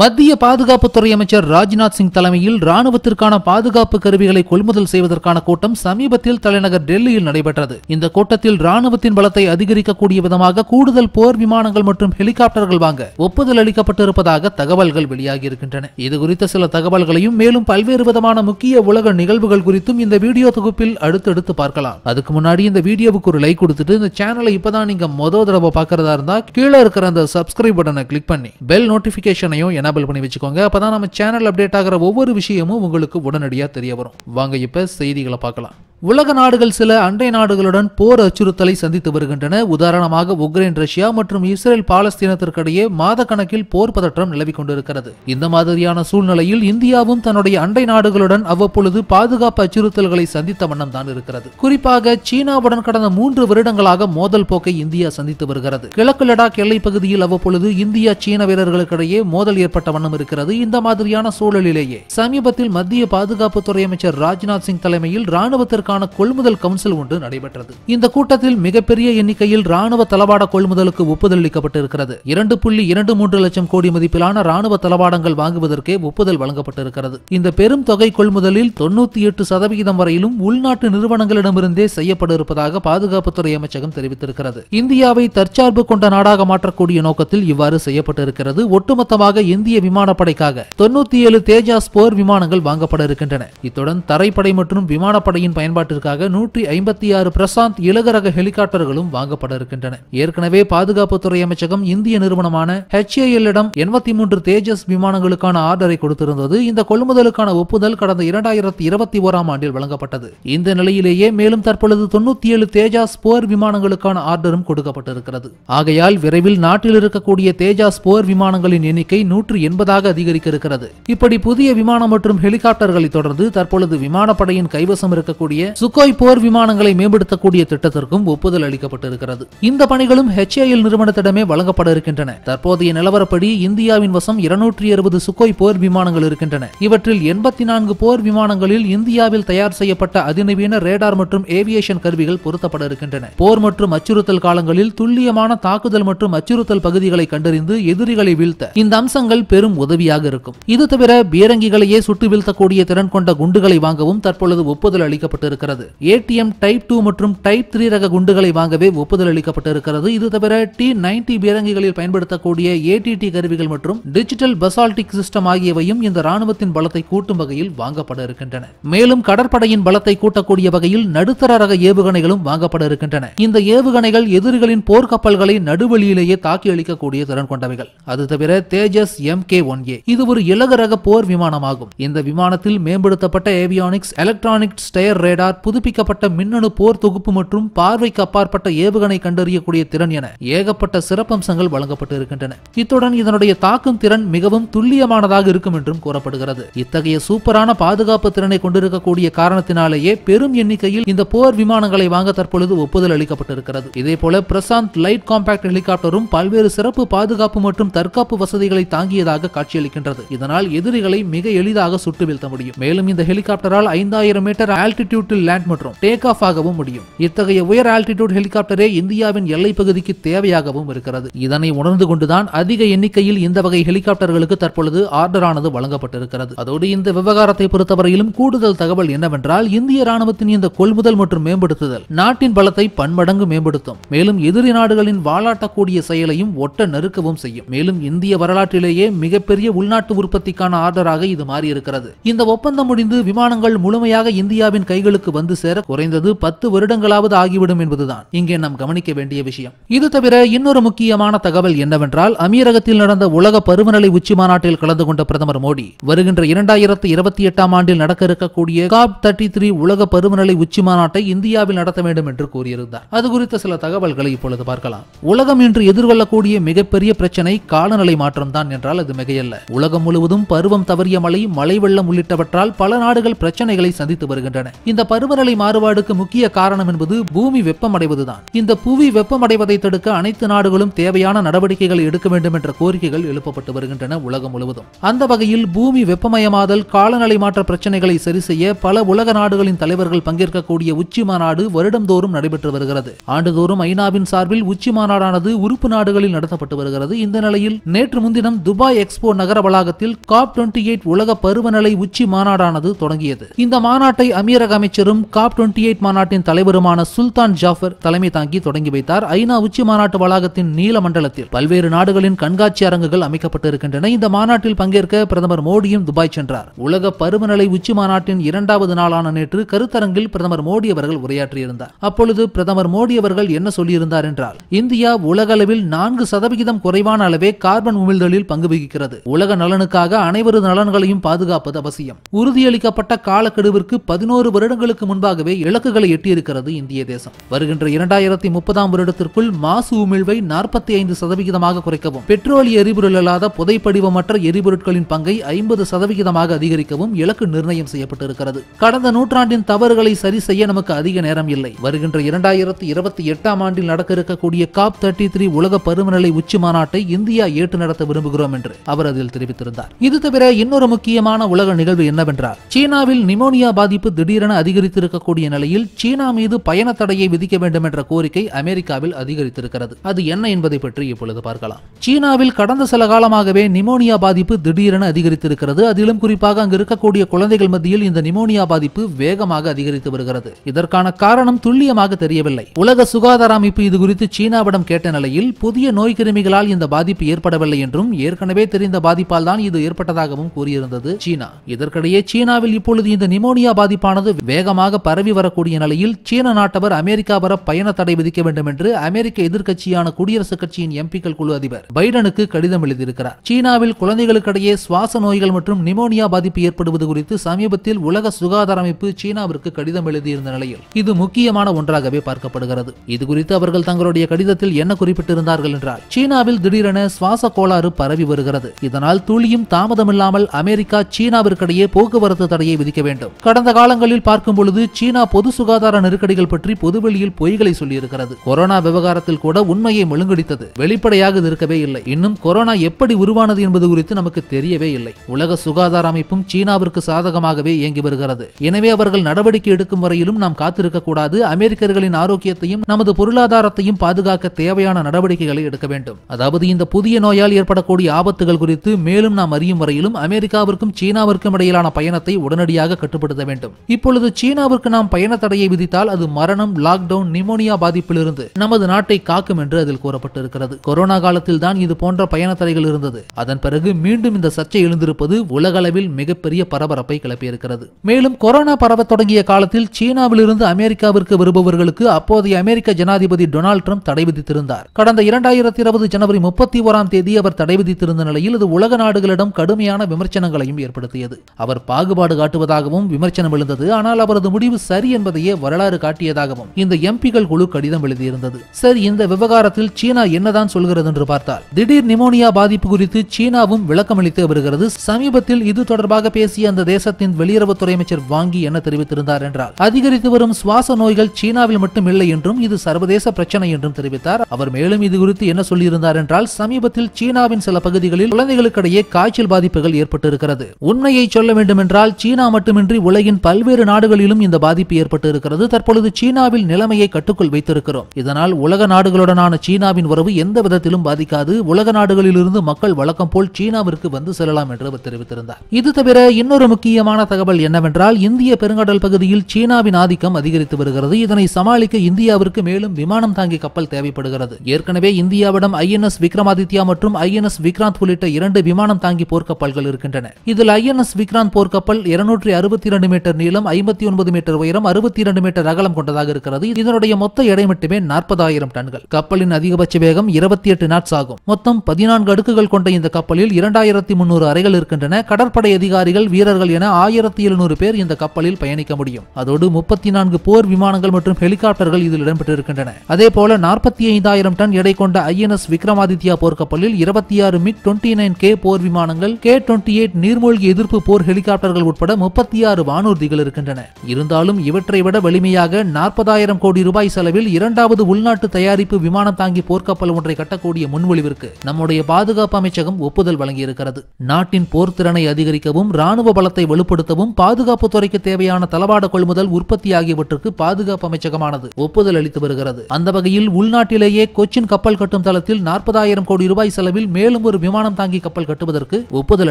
மத்திய பாதுகாப்புத்துறை அமைச்சர் ராஜ்நாத் சிங் தலைமையில் ராணுவத்திற்கான பாதுகாப்பு கருவிகளை கொள்முதல் செய்வதற்கான கூட்டம் சமீபத்தில் தலைநகர் டெல்லியில் நடைபெற்றது இந்த கூட்டத்தில் ராணுவத்தின் பலத்தை அதிகரிக்கக்கூடிய விதமாக கூடுதல் போர் விமானங்கள் மற்றும் ஹெலிகாப்டர்கள் வாங்க ஒப்புதல் அளிக்கப்பட்டிருப்பதாக தகவல்கள் வெளியாகியிருக்கின்றன இது குறித்த சில தகவல்களையும் மேலும் பல்வேறு விதமான முக்கிய உலக நிகழ்வுகள் குறித்தும் இந்த வீடியோ தொகுப்பில் அடுத்தடுத்து பார்க்கலாம் அதுக்கு முன்னாடி இந்த வீடியோவுக்கு ஒரு லைக் கொடுத்துட்டு இந்த சேனலை இப்பதான் நீங்க மொதல் தடவை பார்க்கறதா இருந்தா கீழே இருக்கிற அந்த சப்ஸ்கிரைப் பட்டனை கிளிக் பண்ணி பெல் நோட்டிபிகேஷனையும் எனபிள் பண்ணி வச்சுக்கோங்க அப்பதான் நம்ம சேனல் அப்டேட் ஆகிற ஒவ்வொரு விஷயமும் உங்களுக்கு உடனடியாக தெரிய வரும் வாங்க இப்போ செய்திகளை பார்க்கலாம் உலக நாடுகள் சில அண்டை நாடுகளுடன் போர் அச்சுறுத்தலை சந்தித்து வருகின்றன உதாரணமாக உக்ரைன் ரஷ்யா மற்றும் இஸ்ரேல் பாலஸ்தீனத்திற்கிடையே மாத கணக்கில் போர் பதற்றம் நிலவிக் கொண்டிருக்கிறது இந்த மாதிரியான சூழ்நிலையில் இந்தியாவும் தன்னுடைய அண்டை நாடுகளுடன் அவ்வப்பொழுது பாதுகாப்பு அச்சுறுத்தல்களை சந்தித்த வண்ணம் தான் இருக்கிறது குறிப்பாக சீனாவுடன் கடந்த மூன்று வருடங்களாக மோதல் போக்கை இந்தியா சந்தித்து வருகிறது கிழக்கு லடாக் எல்லைப் பகுதியில் அவ்வப்பொழுது இந்தியா சீன வீரர்களுக்கிடையே மோதல் ஏற்பட்ட வண்ணம் இருக்கிறது இந்த மாதிரியான சூழலிலேயே சமீபத்தில் மத்திய பாதுகாப்புத்துறை அமைச்சர் ராஜ்நாத் சிங் தலைமையில் ராணுவத்திற்கு பொருட்களுக்கான கொள்முதல் கவுன்சில் ஒன்று நடைபெற்றது இந்த கூட்டத்தில் மிகப்பெரிய எண்ணிக்கையில் ராணுவ தளவாட கொள்முதலுக்கு ஒப்புதல் அளிக்கப்பட்டிருக்கிறது இரண்டு புள்ளி இரண்டு மூன்று லட்சம் கோடி மதிப்பிலான ராணுவ தளவாடங்கள் வாங்குவதற்கே ஒப்புதல் வழங்கப்பட்டிருக்கிறது இந்த பெரும் தொகை கொள்முதலில் தொண்ணூத்தி எட்டு சதவிகிதம் வரையிலும் உள்நாட்டு நிறுவனங்களிடமிருந்தே செய்யப்பட இருப்பதாக பாதுகாப்புத்துறை அமைச்சகம் தெரிவித்திருக்கிறது இந்தியாவை தற்சார்பு கொண்ட நாடாக மாற்றக்கூடிய நோக்கத்தில் இவ்வாறு செய்யப்பட்டிருக்கிறது ஒட்டுமொத்தமாக இந்திய விமானப்படைக்காக தொண்ணூத்தி ஏழு தேஜாஸ் போர் விமானங்கள் வாங்கப்பட இருக்கின்றன இத்துடன் தரைப்படை மற்றும் விமானப்படையின் பயன்பாடு பயன்பாட்டிற்காக நூற்றி ஐம்பத்தி ஆறு பிரசாந்த் ரக ஹெலிகாப்டர்களும் வாங்கப்பட இருக்கின்றன ஏற்கனவே பாதுகாப்புத்துறை அமைச்சகம் இந்திய நிறுவனமான ஹெச்ஏஎல்லிடம் எண்பத்தி மூன்று தேஜஸ் விமானங்களுக்கான ஆர்டரை கொடுத்திருந்தது இந்த கொள்முதலுக்கான ஒப்புதல் கடந்த இரண்டாயிரத்தி இருபத்தி ஓராம் ஆண்டில் வழங்கப்பட்டது இந்த நிலையிலேயே மேலும் தற்பொழுது தொண்ணூத்தி ஏழு தேஜாஸ் போர் விமானங்களுக்கான ஆர்டரும் கொடுக்கப்பட்டிருக்கிறது ஆகையால் விரைவில் நாட்டில் இருக்கக்கூடிய தேஜாஸ் போர் விமானங்களின் எண்ணிக்கை நூற்று எண்பதாக அதிகரிக்க இருக்கிறது இப்படி புதிய விமானம் மற்றும் ஹெலிகாப்டர்களை தொடர்ந்து தற்பொழுது விமானப்படையின் கைவசம் இருக்கக்கூடிய சுக்கோய் போர் விமானங்களை மேம்படுத்தக்கூடிய திட்டத்திற்கும் ஒப்புதல் அளிக்கப்பட்டிருக்கிறது இந்த பணிகளும் ஹெச்ஏஎல் நிறுவனத்திடமே வழங்கப்பட இருக்கின்றன தற்போதைய நிலவரப்படி இந்தியாவின் வசம் இருநூற்றி அறுபது சுக்கோய் போர் விமானங்கள் இருக்கின்றன இவற்றில் எண்பத்தி நான்கு போர் விமானங்களில் இந்தியாவில் தயார் செய்யப்பட்ட அதிநவீன ரேடார் மற்றும் ஏவியேஷன் கருவிகள் பொருத்தப்பட இருக்கின்றன போர் மற்றும் அச்சுறுத்தல் காலங்களில் துல்லியமான தாக்குதல் மற்றும் அச்சுறுத்தல் பகுதிகளை கண்டறிந்து எதிரிகளை வீழ்த்த இந்த அம்சங்கள் பெரும் உதவியாக இருக்கும் இது தவிர பீரங்கிகளையே சுட்டு வீழ்த்தக்கூடிய திறன் கொண்ட குண்டுகளை வாங்கவும் தற்பொழுது ஒப்புதல் அளிக்கப்பட்டு அளிக்கப்பட்டிருக்கிறது ஏடிஎம் டைப் டூ மற்றும் டைப் த்ரீ ரக குண்டுகளை வாங்கவே ஒப்புதல் அளிக்கப்பட்டிருக்கிறது இது தவிர டி நைன்டி பீரங்கிகளில் பயன்படுத்தக்கூடிய ஏடிடி கருவிகள் மற்றும் டிஜிட்டல் பசால்டிக் சிஸ்டம் ஆகியவையும் இந்த ராணுவத்தின் பலத்தை கூட்டும் வகையில் வாங்கப்பட இருக்கின்றன மேலும் கடற்படையின் பலத்தை கூட்டக்கூடிய வகையில் நடுத்தர ரக ஏவுகணைகளும் வாங்கப்பட இருக்கின்றன இந்த ஏவுகணைகள் எதிரிகளின் போர்க்கப்பல்களை நடுவழியிலேயே தாக்கி அளிக்கக்கூடிய திறன் கொண்டவைகள் அது தவிர Tejas M K one A இது ஒரு இலகு ரக போர் விமானமாகும் இந்த விமானத்தில் மேம்படுத்தப்பட்ட ஏவியானிக்ஸ் எலக்ட்ரானிக் ஸ்டயர் ரேடா ரேடார் புதுப்பிக்கப்பட்ட மின்னணு போர் தொகுப்பு மற்றும் பார்வைக்கு அப்பாற்பட்ட ஏவுகணை கண்டறியக்கூடிய திறன் என ஏகப்பட்ட சிறப்பம்சங்கள் வழங்கப்பட்டு இருக்கின்றன இத்துடன் இதனுடைய தாக்கும் திறன் மிகவும் துல்லியமானதாக இருக்கும் என்றும் கூறப்படுகிறது இத்தகைய சூப்பரான பாதுகாப்பு திறனை கொண்டிருக்கக்கூடிய காரணத்தினாலேயே பெரும் எண்ணிக்கையில் இந்த போர் விமானங்களை வாங்க தற்பொழுது ஒப்புதல் அளிக்கப்பட்டிருக்கிறது இதே போல பிரசாந்த் லைட் காம்பாக்ட் ஹெலிகாப்டரும் பல்வேறு சிறப்பு பாதுகாப்பு மற்றும் தற்காப்பு வசதிகளை தாங்கியதாக காட்சியளிக்கின்றது இதனால் எதிரிகளை மிக எளிதாக சுட்டு வீழ்த்த முடியும் மேலும் இந்த ஹெலிகாப்டரால் ஐந்தாயிரம் மீட்டர் ஆல்டிடியூட் ஆல்டிடியூட்டில் லேண்ட் மற்றும் டேக் ஆஃப் ஆகவும் முடியும் இத்தகைய உயர் ஆல்டிடியூட் ஹெலிகாப்டரே இந்தியாவின் எல்லைப் பகுதிக்கு தேவையாகவும் இருக்கிறது இதனை உணர்ந்து கொண்டுதான் அதிக எண்ணிக்கையில் இந்த வகை ஹெலிகாப்டர்களுக்கு தற்பொழுது ஆர்டர் ஆனது வழங்கப்பட்டிருக்கிறது அதோடு இந்த விவகாரத்தை பொறுத்தவரையிலும் கூடுதல் தகவல் என்னவென்றால் இந்திய ராணுவத்தின் இந்த கொள்முதல் மற்றும் மேம்படுத்துதல் நாட்டின் பலத்தை பன்மடங்கு மேம்படுத்தும் மேலும் எதிரி நாடுகளின் வாலாட்டக்கூடிய செயலையும் ஒட்ட நெருக்கவும் செய்யும் மேலும் இந்திய வரலாற்றிலேயே மிகப்பெரிய உள்நாட்டு உற்பத்திக்கான ஆர்டராக இது மாறியிருக்கிறது இந்த ஒப்பந்தம் முடிந்து விமானங்கள் முழுமையாக இந்தியாவின் கைகளுக்கு மக்களுக்கு வந்து சேர குறைந்தது பத்து வருடங்களாவது ஆகிவிடும் என்பதுதான் இங்கே நாம் கவனிக்க வேண்டிய விஷயம் இது தவிர இன்னொரு முக்கியமான தகவல் என்னவென்றால் அமீரகத்தில் நடந்த உலக பருவநிலை உச்சி மாநாட்டில் கலந்து கொண்ட பிரதமர் மோடி வருகின்ற இரண்டாயிரத்தி இருபத்தி எட்டாம் ஆண்டில் நடக்க இருக்கக்கூடிய காப் தேர்ட்டி த்ரீ உலக பருவநிலை உச்சி மாநாட்டை இந்தியாவில் நடத்த வேண்டும் என்று கூறியிருந்தார் அது குறித்த சில தகவல்களை இப்பொழுது பார்க்கலாம் உலகம் இன்று எதிர்கொள்ளக்கூடிய மிகப்பெரிய பிரச்சனை காலநிலை மாற்றம் தான் என்றால் அது மிகையல்ல உலகம் முழுவதும் பருவம் தவறிய மழை மழை வெள்ளம் உள்ளிட்டவற்றால் பல நாடுகள் பிரச்சனைகளை சந்தித்து வருகின்றன இந்த பருவநிலை மாறுபாடுக்கு முக்கிய காரணம் என்பது பூமி வெப்பமடைவதுதான் இந்த புவி வெப்பமடைவதை தடுக்க அனைத்து நாடுகளும் தேவையான நடவடிக்கைகளை எடுக்க வேண்டும் என்ற கோரிக்கைகள் எழுப்பப்பட்டு வருகின்றன உலகம் முழுவதும் அந்த வகையில் பூமி வெப்பமயமாதல் காலநிலை மாற்ற பிரச்சனைகளை சரி செய்ய பல உலக நாடுகளின் தலைவர்கள் பங்கேற்கக்கூடிய உச்சி மாநாடு வருடந்தோறும் நடைபெற்று வருகிறது ஆண்டுதோறும் ஐநாவின் சார்பில் உச்சி மாநாடானது உறுப்பு நாடுகளில் நடத்தப்பட்டு வருகிறது இந்த நிலையில் நேற்று முன்தினம் துபாய் எக்ஸ்போ நகர வளாகத்தில் காப் டுவெண்டி எயிட் உலக பருவநிலை உச்சி மாநாடானது தொடங்கியது இந்த மாநாட்டை அமீரக அமைச்சர் அமைச்சரும் காப் டுவெண்டி எயிட் மாநாட்டின் தலைவருமான சுல்தான் ஜாஃபர் தலைமை தாங்கி தொடங்கி வைத்தார் ஐநா உச்சி மாநாட்டு வளாகத்தின் நீல மண்டலத்தில் பல்வேறு நாடுகளின் கண்காட்சி அரங்குகள் அமைக்கப்பட்டிருக்கின்றன இந்த மாநாட்டில் பங்கேற்க பிரதமர் மோடியும் துபாய் சென்றார் உலக பருவநிலை உச்சி மாநாட்டின் இரண்டாவது நாளான நேற்று கருத்தரங்கில் பிரதமர் மோடி அவர்கள் உரையாற்றியிருந்தார் அப்பொழுது பிரதமர் மோடி அவர்கள் என்ன சொல்லியிருந்தார் என்றால் இந்தியா உலகளவில் நான்கு சதவிகிதம் குறைவான அளவே கார்பன் உமிழ்தலில் பங்கு வகிக்கிறது உலக நலனுக்காக அனைவரது நலன்களையும் பாதுகாப்பது அவசியம் உறுதியளிக்கப்பட்ட காலக்கெடுவிற்கு பதினோரு வருடங்களுக்கு ஆண்டுகளுக்கு முன்பாகவே இலக்குகளை எட்டியிருக்கிறது இந்திய தேசம் வருகின்ற இரண்டாயிரத்தி முப்பதாம் வருடத்திற்குள் மாசு உமிழ்வை நாற்பத்தி ஐந்து சதவிகிதமாக குறைக்கவும் பெட்ரோலிய எரிபொருள் அல்லாத புதைப்படிவமற்ற எரிபொருட்களின் பங்கை ஐம்பது சதவிகிதமாக அதிகரிக்கவும் இலக்கு நிர்ணயம் செய்யப்பட்டிருக்கிறது கடந்த நூற்றாண்டின் தவறுகளை சரி செய்ய நமக்கு அதிக நேரம் இல்லை வருகின்ற இரண்டாயிரத்தி இருபத்தி எட்டாம் ஆண்டில் நடக்க இருக்கக்கூடிய காப் தேர்ட்டி த்ரீ உலக பருவநிலை உச்சி மாநாட்டை இந்தியா ஏற்று நடத்த விரும்புகிறோம் என்று அவர் அதில் தெரிவித்திருந்தார் இது தவிர இன்னொரு முக்கியமான உலக நிகழ்வு என்னவென்றால் சீனாவில் நிமோனியா பாதிப்பு திடீரென அதிகரித்து அதிகரித்திருக்கக்கூடிய நிலையில் சீனா மீது பயண தடையை விதிக்க வேண்டும் என்ற கோரிக்கை அமெரிக்காவில் அதிகரித்திருக்கிறது அது என்ன என்பதை பற்றி இப்பொழுது பார்க்கலாம் சீனாவில் கடந்த சில காலமாகவே நிமோனியா பாதிப்பு திடீரென அதிகரித்திருக்கிறது அதிலும் குறிப்பாக அங்கு இருக்கக்கூடிய குழந்தைகள் மத்தியில் இந்த நிமோனியா பாதிப்பு வேகமாக அதிகரித்து வருகிறது இதற்கான காரணம் துல்லியமாக தெரியவில்லை உலக சுகாதார அமைப்பு இது குறித்து சீனாவிடம் கேட்ட நிலையில் புதிய நோய் கிருமிகளால் இந்த பாதிப்பு ஏற்படவில்லை என்றும் ஏற்கனவே தெரிந்த பாதிப்பால் தான் இது ஏற்பட்டதாகவும் கூறியிருந்தது சீனா இதற்கிடையே சீனாவில் இப்பொழுது இந்த நிமோனியா பாதிப்பானது வேகமாக பரவி வரக்கூடிய நிலையில் சீன நாட்டவர் அமெரிக்கா வர பயண தடை விதிக்க வேண்டும் என்று அமெரிக்க எதிர்க்கட்சியான குடியரசுக் கட்சியின் எம்பிக்கள் குழு அதிபர் பைடனுக்கு கடிதம் எழுதியிருக்கிறார் சீனாவில் குழந்தைகளுக்கிடையே சுவாச நோய்கள் மற்றும் நிமோனியா பாதிப்பு ஏற்படுவது குறித்து சமீபத்தில் உலக சுகாதார அமைப்பு சீனாவிற்கு கடிதம் எழுதியிருந்த நிலையில் இது முக்கியமான ஒன்றாகவே பார்க்கப்படுகிறது இது குறித்து அவர்கள் தங்களுடைய கடிதத்தில் என்ன குறிப்பிட்டிருந்தார்கள் என்றால் சீனாவில் திடீரென சுவாச கோளாறு பரவி வருகிறது இதனால் துளியும் தாமதமில்லாமல் அமெரிக்கா சீனாவிற்கிடையே போக்குவரத்து தடையை விதிக்க வேண்டும் கடந்த காலங்களில் பார்க்கும் பார்க்கும் பொழுது சீனா பொது சுகாதார நெருக்கடிகள் பற்றி பொதுவெளியில் பொய்களை சொல்லியிருக்கிறது கொரோனா விவகாரத்தில் கூட உண்மையை முழுங்கடித்தது வெளிப்படையாக இருக்கவே இல்லை இன்னும் கொரோனா எப்படி உருவானது என்பது குறித்து நமக்கு தெரியவே இல்லை உலக சுகாதார அமைப்பும் சீனாவிற்கு சாதகமாகவே இயங்கி வருகிறது எனவே அவர்கள் நடவடிக்கை எடுக்கும் வரையிலும் நாம் காத்திருக்க கூடாது அமெரிக்கர்களின் ஆரோக்கியத்தையும் நமது பொருளாதாரத்தையும் பாதுகாக்க தேவையான நடவடிக்கைகளை எடுக்க வேண்டும் அதாவது இந்த புதிய நோயால் ஏற்படக்கூடிய ஆபத்துகள் குறித்து மேலும் நாம் அறியும் வரையிலும் அமெரிக்காவிற்கும் சீனாவிற்கும் இடையிலான பயணத்தை உடனடியாக கட்டுப்படுத்த வேண்டும் இப்பொழுது சீனாவிற்கு நாம் பயண தடையை விதித்தால் அது மரணம் லாக்டவுன் நிமோனியா பாதிப்பிலிருந்து நமது நாட்டை காக்கும் என்று அதில் கூறப்பட்டிருக்கிறது கொரோனா காலத்தில் தான் இது போன்ற பயண தடைகள் இருந்தது அதன் பிறகு மீண்டும் இந்த சர்ச்சை எழுந்திருப்பது உலகளவில் மிகப்பெரிய பரபரப்பை கிளப்பியிருக்கிறது மேலும் கொரோனா பரவ தொடங்கிய காலத்தில் சீனாவிலிருந்து அமெரிக்காவிற்கு வருபவர்களுக்கு அப்போதைய அமெரிக்க ஜனாதிபதி டொனால்டு ட்ரம்ப் தடை விதித்திருந்தார் கடந்த இரண்டாயிரத்தி இருபது ஜனவரி முப்பத்தி ஓராம் தேதி அவர் தடை விதித்திருந்த நிலையில் இது உலக நாடுகளிடம் கடுமையான விமர்சனங்களையும் ஏற்படுத்தியது அவர் பாகுபாடு காட்டுவதாகவும் விமர்சனம் எழுந்தது ஆனால் அவர் அவரது முடிவு சரி என்பதையே வரலாறு காட்டியதாகவும் இந்த எம்பிகள் குழு கடிதம் எழுதியிருந்தது சரி இந்த விவகாரத்தில் சீனா என்னதான் சொல்கிறது என்று பார்த்தால் திடீர் நிமோனியா பாதிப்பு குறித்து சீனாவும் விளக்கமளித்து வருகிறது சமீபத்தில் இது தொடர்பாக பேசிய அந்த தேசத்தின் வெளியுறவுத்துறை அமைச்சர் வாங்கி என்ன தெரிவித்திருந்தார் என்றால் அதிகரித்து வரும் சுவாச நோய்கள் சீனாவில் மட்டும் இல்லை என்றும் இது சர்வதேச பிரச்சனை என்றும் தெரிவித்தார் அவர் மேலும் இது குறித்து என்ன சொல்லியிருந்தார் என்றால் சமீபத்தில் சீனாவின் சில பகுதிகளில் குழந்தைகளுக்கிடையே காய்ச்சல் பாதிப்புகள் ஏற்பட்டிருக்கிறது உண்மையை சொல்ல வேண்டும் என்றால் சீனா மட்டுமின்றி உலகின் பல்வேறு நாடுகளில் நாடுகளிலும் இந்த பாதிப்பு ஏற்பட்டு இருக்கிறது தற்பொழுது சீனாவில் நிலைமையை கட்டுக்குள் வைத்திருக்கிறோம் இதனால் உலக நாடுகளுடனான சீனாவின் உறவு எந்த விதத்திலும் பாதிக்காது உலக நாடுகளிலிருந்து மக்கள் வழக்கம் போல் சீனாவிற்கு வந்து செல்லலாம் என்று அவர் தெரிவித்திருந்தார் இது தவிர இன்னொரு முக்கியமான தகவல் என்னவென்றால் இந்திய பெருங்கடல் பகுதியில் சீனாவின் ஆதிக்கம் அதிகரித்து வருகிறது இதனை சமாளிக்க இந்தியாவிற்கு மேலும் விமானம் தாங்கி கப்பல் தேவைப்படுகிறது ஏற்கனவே இந்தியாவிடம் ஐஎன்எஸ் விக்ரமாதித்யா மற்றும் ஐஎன்எஸ் விக்ராந்த் உள்ளிட்ட இரண்டு விமானம் தாங்கி போர்க்கப்பல்கள் இருக்கின்றன இதில் ஐஎன்எஸ் விக்ராந்த் போர்க்கப்பல் இருநூற்றி அறுபத்தி இரண்டு மீட்டர் நீளம் ஐம்பத்தி ஒன்பது மீட்டர் உயரம் அறுபத்தி இரண்டு மீட்டர் அகலம் கொண்டதாக இருக்கிறது இதனுடைய மொத்த எடை மட்டுமே நாற்பதாயிரம் டன்கள் கப்பலின் அதிகபட்ச வேகம் இருபத்தி எட்டு நாட்ஸ் ஆகும் மொத்தம் பதினான்கு அடுக்குகள் கொண்ட இந்த கப்பலில் இரண்டாயிரத்தி முன்னூறு அறைகள் இருக்கின்றன கடற்படை அதிகாரிகள் வீரர்கள் என ஆயிரத்தி எழுநூறு பேர் இந்த கப்பலில் பயணிக்க முடியும் அதோடு முப்பத்தி நான்கு போர் விமானங்கள் மற்றும் ஹெலிகாப்டர்கள் இதில் இடம்பெற்றிருக்கின்றன அதே போல நாற்பத்தி ஐந்தாயிரம் டன் எடை கொண்ட ஐஎன்எஸ் விக்ரமாதித்யா போர்க்கப்பலில் இருபத்தி ஆறு மிக் டுவெண்ட்டி நைன் கே போர் விமானங்கள் கே டுவெண்ட்டி எயிட் நீர்மூழ்கி எதிர்ப்பு போர் ஹெலிகாப்டர்கள் உட்பட முப்பத்தி ஆறு வானூர்திகள் இருக்கின்றன இருந்தாலும் இவற்றை விட வலிமையாக நாற்பதாயிரம் கோடி ரூபாய் செலவில் இரண்டாவது உள்நாட்டு தயாரிப்பு விமானம் தாங்கி போர்க்கப்பல் ஒன்றை கட்டக்கூடிய முன்மொழிவிற்கு நம்முடைய பாதுகாப்பு அமைச்சகம் ஒப்புதல் வழங்கியிருக்கிறது நாட்டின் போர் திறனை அதிகரிக்கவும் ராணுவ பலத்தை வலுப்படுத்தவும் பாதுகாப்பு துறைக்கு தேவையான தளவாட கொள்முதல் உற்பத்தி ஆகியவற்றுக்கு பாதுகாப்பு அமைச்சகமானது ஒப்புதல் அளித்து வருகிறது அந்த வகையில் உள்நாட்டிலேயே கொச்சின் கப்பல் கட்டும் தளத்தில் நாற்பதாயிரம் கோடி ரூபாய் செலவில் மேலும் ஒரு விமானம் தாங்கி கப்பல் கட்டுவதற்கு ஒப்புதல்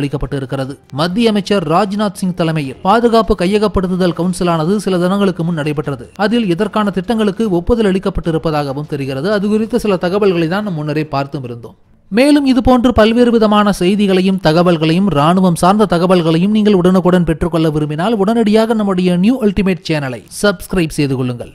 அளிக்கப்பட்டிருக்கிறது மத்திய அமைச்சர் ராஜ்நாத் சிங் தலைமையில் பாதுகாப்பு கையகப்படுத்துதல் கவுன்சில் கவுன்சிலானது சில தினங்களுக்கு முன் நடைபெற்றது அதில் இதற்கான திட்டங்களுக்கு ஒப்புதல் அளிக்கப்பட்டிருப்பதாகவும் தெரிகிறது அது குறித்த சில தகவல்களை தான் நம் முன்னரே பார்த்தும் இருந்தோம் மேலும் இதுபோன்று பல்வேறு விதமான செய்திகளையும் தகவல்களையும் ராணுவம் சார்ந்த தகவல்களையும் நீங்கள் உடனுக்குடன் பெற்றுக்கொள்ள விரும்பினால் உடனடியாக நம்முடைய நியூ அல்டிமேட் சேனலை சப்ஸ்கிரைப் செய்து கொள்ளுங்கள்